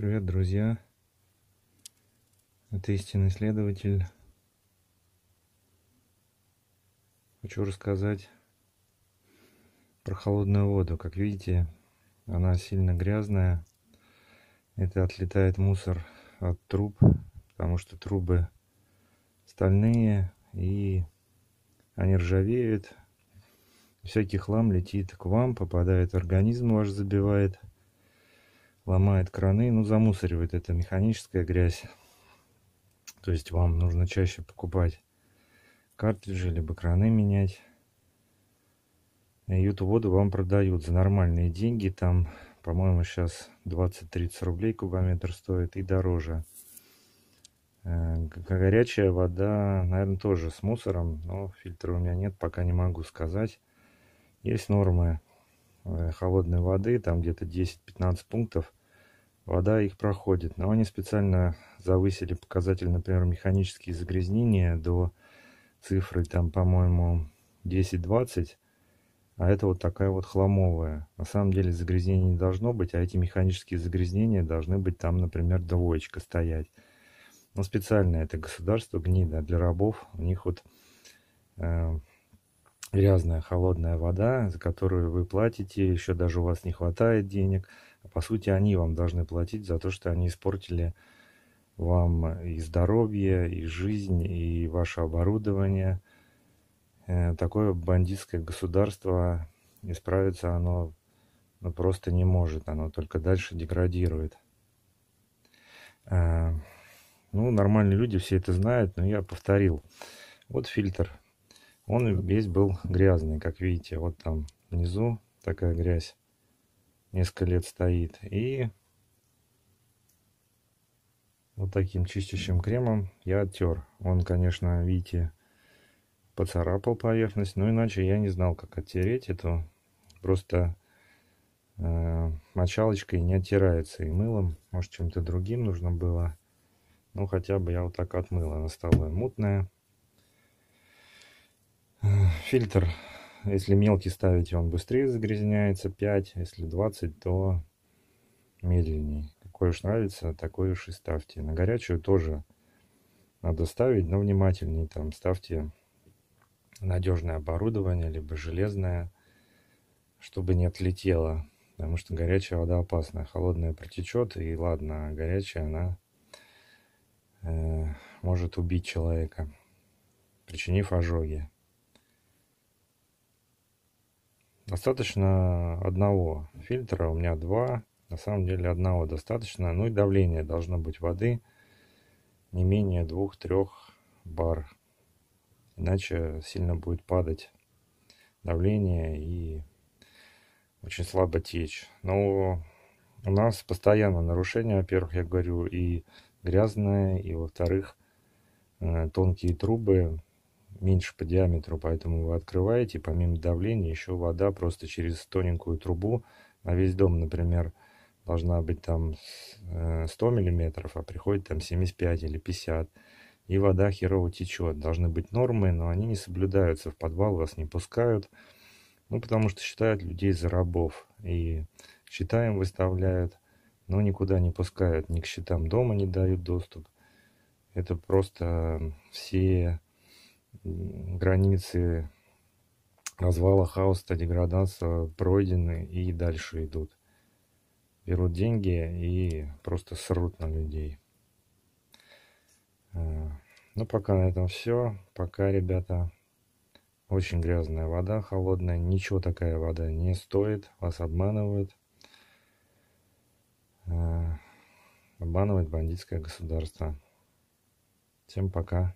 Привет, друзья! Это истинный следователь. Хочу рассказать про холодную воду. Как видите, она сильно грязная. Это отлетает мусор от труб, потому что трубы стальные и они ржавеют. Всякий хлам летит к вам, попадает в организм, ваш забивает – ломает краны, ну, замусоривает это механическая грязь. То есть вам нужно чаще покупать картриджи, либо краны менять. Юту воду вам продают за нормальные деньги. Там, по-моему, сейчас 20-30 рублей кубометр стоит и дороже. Э, горячая вода, наверное, тоже с мусором, но фильтра у меня нет, пока не могу сказать. Есть нормы э, холодной воды, там где-то 10-15 пунктов вода их проходит. Но они специально завысили показатель, например, механические загрязнения до цифры, там, по-моему, 10-20, а это вот такая вот хламовая. На самом деле загрязнений не должно быть, а эти механические загрязнения должны быть там, например, двоечка стоять. Но ну, специально это государство гнида для рабов. У них вот э, грязная холодная вода, за которую вы платите, еще даже у вас не хватает денег – а по сути, они вам должны платить за то, что они испортили вам и здоровье, и жизнь, и ваше оборудование. Э, такое бандитское государство исправиться оно ну, просто не может, оно только дальше деградирует. Э, ну, нормальные люди все это знают, но я повторил. Вот фильтр. Он весь был грязный, как видите. Вот там внизу такая грязь несколько лет стоит. И вот таким чистящим кремом я оттер. Он, конечно, видите, поцарапал поверхность, но иначе я не знал, как оттереть эту. Просто э, мочалочкой не оттирается и мылом. Может, чем-то другим нужно было. Ну, хотя бы я вот так отмыл. Она стала мутная. Э, фильтр если мелкий ставите, он быстрее загрязняется 5, если 20, то медленнее. Какой уж нравится, такой уж и ставьте. На горячую тоже надо ставить, но внимательнее там ставьте надежное оборудование, либо железное, чтобы не отлетело. Потому что горячая вода опасна. Холодная протечет, и ладно, а горячая она э, может убить человека, причинив ожоги. Достаточно одного фильтра, у меня два. На самом деле одного достаточно. Ну и давление должно быть воды не менее двух-трех бар. Иначе сильно будет падать давление и очень слабо течь. Но у нас постоянно нарушения, во-первых, я говорю, и грязные, и во-вторых, э, тонкие трубы меньше по диаметру, поэтому вы открываете, помимо давления еще вода просто через тоненькую трубу на весь дом, например, должна быть там 100 э, миллиметров, а приходит там 75 или 50. И вода херово течет. Должны быть нормы, но они не соблюдаются. В подвал вас не пускают. Ну, потому что считают людей за рабов. И считаем выставляют, но никуда не пускают. Ни к счетам дома не дают доступ. Это просто все границы развала, хаоса, деградации пройдены и дальше идут. Берут деньги и просто срут на людей. Э, ну, пока на этом все. Пока, ребята. Очень грязная вода, холодная. Ничего такая вода не стоит. Вас обманывают. Э, обманывает бандитское государство. Всем пока.